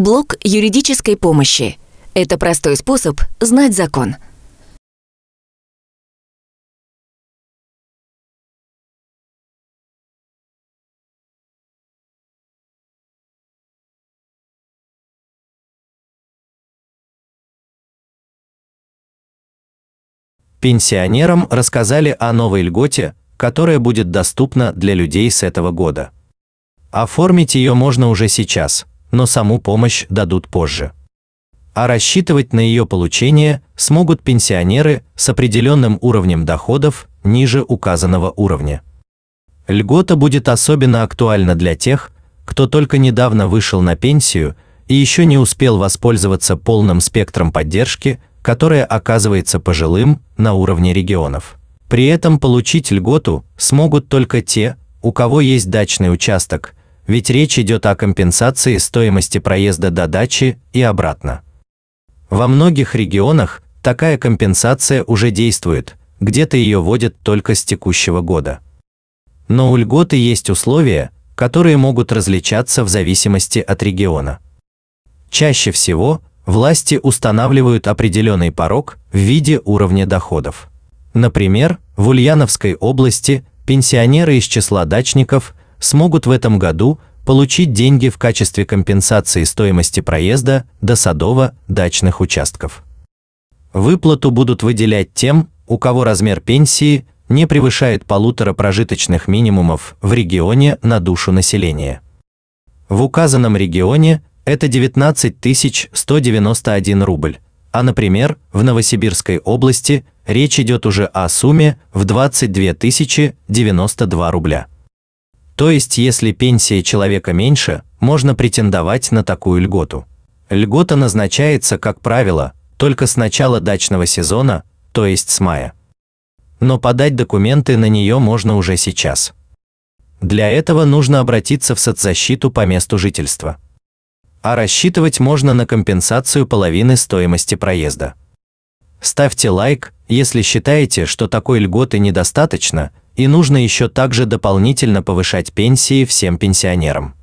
Блок юридической помощи. Это простой способ знать закон. Пенсионерам рассказали о новой льготе, которая будет доступна для людей с этого года. Оформить ее можно уже сейчас – но саму помощь дадут позже. А рассчитывать на ее получение смогут пенсионеры с определенным уровнем доходов ниже указанного уровня. Льгота будет особенно актуальна для тех, кто только недавно вышел на пенсию и еще не успел воспользоваться полным спектром поддержки, которая оказывается пожилым на уровне регионов. При этом получить льготу смогут только те, у кого есть дачный участок, ведь речь идет о компенсации стоимости проезда до дачи и обратно. Во многих регионах такая компенсация уже действует, где-то ее вводят только с текущего года. Но у льготы есть условия, которые могут различаться в зависимости от региона. Чаще всего власти устанавливают определенный порог в виде уровня доходов. Например, в Ульяновской области пенсионеры из числа дачников смогут в этом году получить деньги в качестве компенсации стоимости проезда до садово-дачных участков. Выплату будут выделять тем, у кого размер пенсии не превышает полутора прожиточных минимумов в регионе на душу населения. В указанном регионе это 19 191 рубль, а, например, в Новосибирской области речь идет уже о сумме в 22 092 рубля. То есть, если пенсия человека меньше, можно претендовать на такую льготу. Льгота назначается, как правило, только с начала дачного сезона, то есть с мая. Но подать документы на нее можно уже сейчас. Для этого нужно обратиться в соцзащиту по месту жительства. А рассчитывать можно на компенсацию половины стоимости проезда. Ставьте лайк, если считаете, что такой льготы недостаточно – и нужно еще также дополнительно повышать пенсии всем пенсионерам.